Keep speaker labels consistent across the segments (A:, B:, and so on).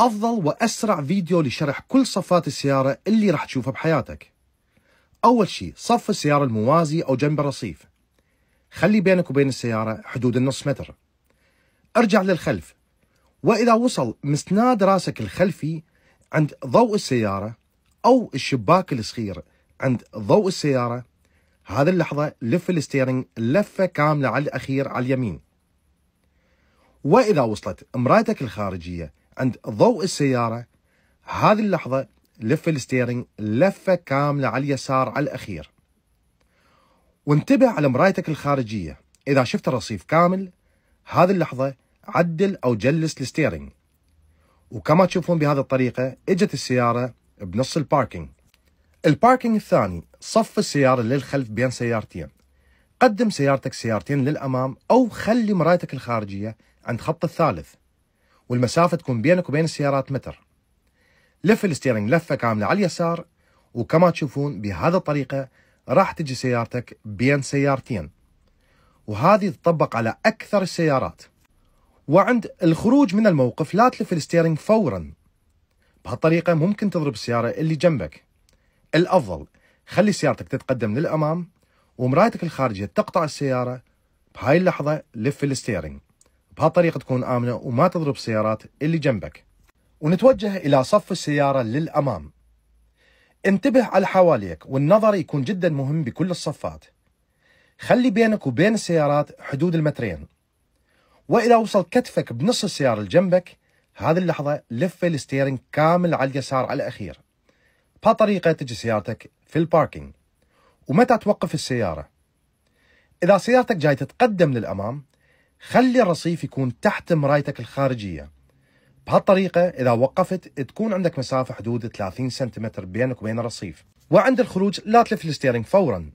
A: أفضل وأسرع فيديو لشرح كل صفات السيارة اللي راح تشوفها بحياتك أول شيء صف السيارة الموازي أو جنب الرصيف خلي بينك وبين السيارة حدود النص متر ارجع للخلف وإذا وصل مسناد راسك الخلفي عند ضوء السيارة أو الشباك الصغير عند ضوء السيارة هذه اللحظة لف الستيرنج لفة كاملة على الأخير على اليمين وإذا وصلت مرايتك الخارجية عند ضوء السيارة هذه اللحظة لف الستيرنج لفة كاملة على اليسار على الأخير وانتبه على مرايتك الخارجية إذا شفت الرصيف كامل هذه اللحظة عدل أو جلس الستيرنج وكما تشوفون بهذه الطريقة اجت السيارة بنص الباركينج الباركينج الثاني صف السيارة للخلف بين سيارتين قدم سيارتك سيارتين للأمام أو خلي مرايتك الخارجية عند خط الثالث والمسافه تكون بينك وبين السيارات متر لف الستيرنج لفه كامله على اليسار وكما تشوفون بهذه الطريقه راح تجي سيارتك بين سيارتين وهذه تطبق على اكثر السيارات وعند الخروج من الموقف لا تلف الستيرنج فورا بهالطريقه ممكن تضرب السياره اللي جنبك الافضل خلي سيارتك تتقدم للامام ومرايتك الخارجيه تقطع السياره بهاي اللحظه لف الستيرنج بهالطريقة تكون آمنة وما تضرب السيارات اللي جنبك ونتوجه إلى صف السيارة للأمام انتبه على حواليك والنظر يكون جدا مهم بكل الصفات خلي بينك وبين السيارات حدود المترين وإذا وصل كتفك بنص السيارة اللي جنبك هذه اللحظة لف الستيرنج كامل على اليسار على الأخير بهالطريقة تجي سيارتك في الباركينج ومتى توقف السيارة إذا سيارتك جاي تتقدم للأمام خلي الرصيف يكون تحت مرايتك الخارجيه بهالطريقه اذا وقفت تكون عندك مسافه حدود 30 سنتيمتر بينك وبين الرصيف وعند الخروج لا تلف الستيرنج فورا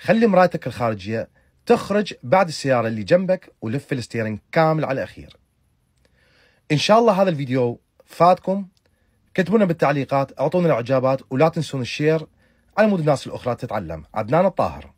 A: خلي مرايتك الخارجيه تخرج بعد السياره اللي جنبك ولف الستيرنج كامل على الاخير ان شاء الله هذا الفيديو فاتكم كتبونا بالتعليقات اعطونا الاعجابات ولا تنسون الشير على مود الناس الاخرى تتعلم عدنان الطاهر